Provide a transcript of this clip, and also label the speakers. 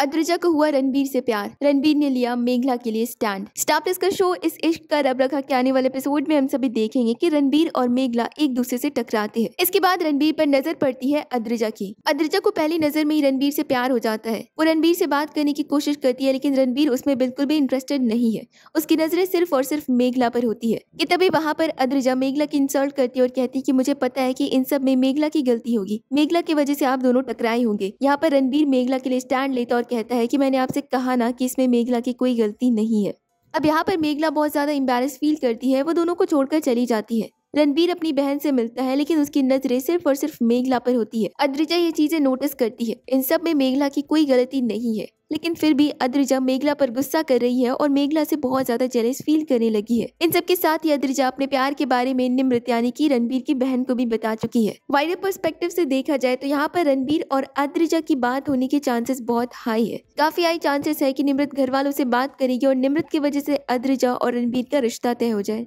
Speaker 1: अद्रजा को हुआ रणबीर से प्यार रणबीर ने लिया मेघला के लिए स्टैंड स्टार प्लस का शो इस इश्क का रब रखा के आने वाले एपिसोड में हम सभी देखेंगे की रणबीर और मेघला एक दूसरे से टकराते हैं इसके बाद रणबीर पर नजर पड़ती है अद्रजा की अद्रिजा को पहली नजर में ही रणबीर से प्यार हो जाता है वो रणबीर से बात करने की कोशिश करती है लेकिन रणबीर उसमें बिल्कुल भी इंटरेस्टेड नहीं है उसकी नजरें सिर्फ और सिर्फ मेघला पर होती है कि तभी वहाँ पर अद्रजा मेघला की इंसल्ट करती है और कहती है की मुझे पता है की इन सब में मेघला की गलती होगी मेघला की वजह से आप दोनों टकराए होंगे यहाँ पर रणबीर मेघला के लिए स्टैंड लेता और कहता है कि मैंने आपसे कहा ना कि इसमें मेघला की कोई गलती नहीं है अब यहाँ पर मेघला बहुत ज़्यादा एम्बेरस फील करती है वो दोनों को छोड़कर चली जाती है रणबीर अपनी बहन से मिलता है लेकिन उसकी नजरें सिर्फ और सिर्फ मेघला पर होती है अद्रिजा ये चीजें नोटिस करती है इन सब में मेघला की कोई गलती नहीं है लेकिन फिर भी अद्रिजा मेघला पर गुस्सा कर रही है और मेघला से बहुत ज्यादा जेलेस फील करने लगी है इन सबके साथ ही अद्रिजा अपने प्यार के बारे में निमृत यानी की रणबीर की बहन को भी बता चुकी है वाइडर परस्पेक्टिव से देखा जाए तो यहाँ पर रणबीर और अद्रिजा की बात होने के चांसेस बहुत हाई है काफी हाई चांसेस है की निमृत घर वालों से बात करेगी और निमृत की वजह से अद्रिजा और रणबीर का रिश्ता तय हो जाए